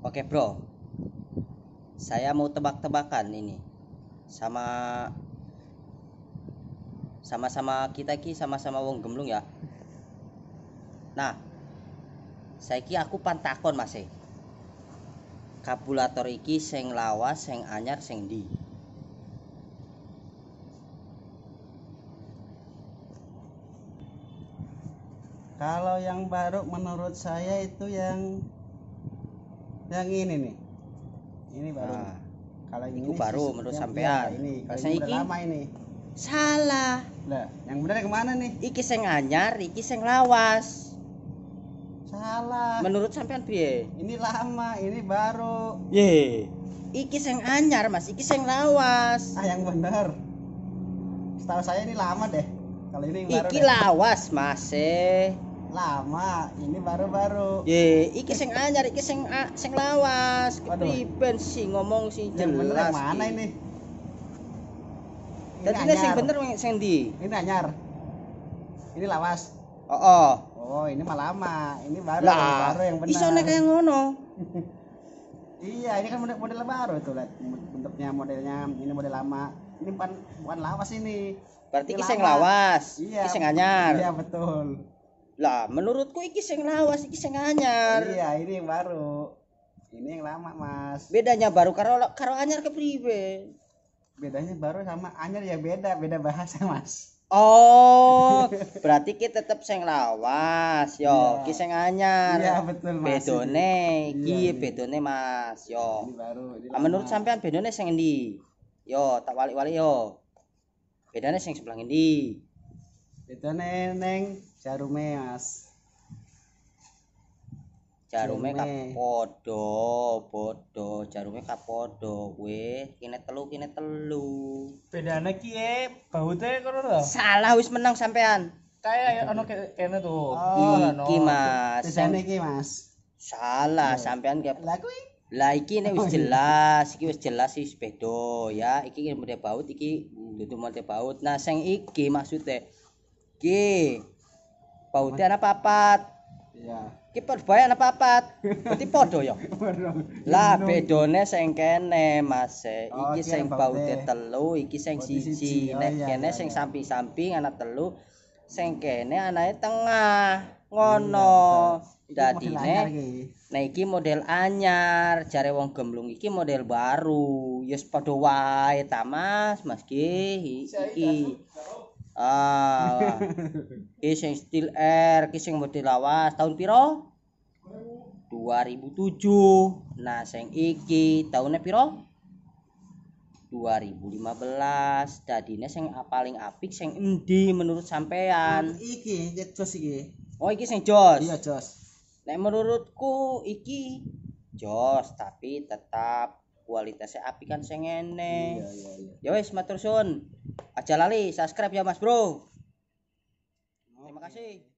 Oke bro, saya mau tebak-tebakan ini sama sama-sama kita ki sama-sama wong gemlung ya. Nah, saya ki aku pantakon masih. E. Kapulator iki Seng lawas, seng anyar, seng di. Kalau yang baru menurut saya itu yang yang ini nih ini baru nah, kalau ini baru menurut sampean ya, ini kalau ini lama ini salah lah yang benar kemana nih iki sing anyar iki sing lawas salah menurut sampean piye ini lama ini baru ye iki sing anyar mas iki sing lawas ah yang benar. setahu saya ini lama deh kalau ini yang baru iki deh. lawas mas eh lama ini baru-baru ye iki sing anyar iki sing a, sing lawas kepriben sih ngomong sih jelas mana ini Dadi ini, sing bener sing di ini anyar ini lawas oh oh, oh ini malah lama ini baru lah, baru yang benar iso nek kayak ngono iya ini kan model, model baru itu lihat bentuknya modelnya ini model lama ini bukan bukan lawas ini berarti ini lawas. iya kiseng anyar iya betul lah menurutku iki sing lawas iki sing anyar iya ini yang baru ini yang lama mas bedanya baru karo karo anyar ke pribe bedanya baru sama anyar ya beda beda bahasa mas Oh, berarti kita tetap sing lawas yo, yeah. ki sing anyar. Iya, yeah, betul Mas. Bedone iki yeah, bedone Mas yo. Ini baru. Ini menurut sampean bedone sing endi? Yo, tak wali wali yo. Bedane sing sebelah endi? bedone neng mas, Jarume kapodo, bodo, jarume kapodo kuwe, kini telu kini telu. Bedane kie, e eh, baute karo to? Salah wis menang sampean. Kaya Kayak ono kene tuh. Oh. iki Mas. Bedane iki Mas. Salah oh. sampean ki. Lah kuwi Lah iki nek wis oh, iya. jelas, iki wis jelas sih bedo ya. Iki mute baut iki dudu mute baut. Nah sing iki maksude iki Pauti anak papat. Iya. Ki Persebaya anak papat. Berarti podo ya. Lah bedone sing kene Mas. Oh, iki sing pauti telu, iki sing siji. Oh, nek iya, kene iya, sing iya. samping-samping anak telu, sing kene anake tengah. ngono dadine nah iki model anyar jare wong gemblung iki model baru ya yes, padha wae ta Mas Mas iki Ah. Ki sing Steel Air, ki sing model lawas tahun piro? 2007. Nah, sing iki tahunnya piro? 2015. Dadine sing paling apik sing endi menurut sampean? Iki, iki Jos iki. Oh, iki sing Jos. Iya, Jos. Nek menurutku iki Jos, tapi tetap kualitasnya apik kan sing ngene. Iya, iya, iya. Ya wis matur suwun aja lali subscribe ya mas bro terima kasih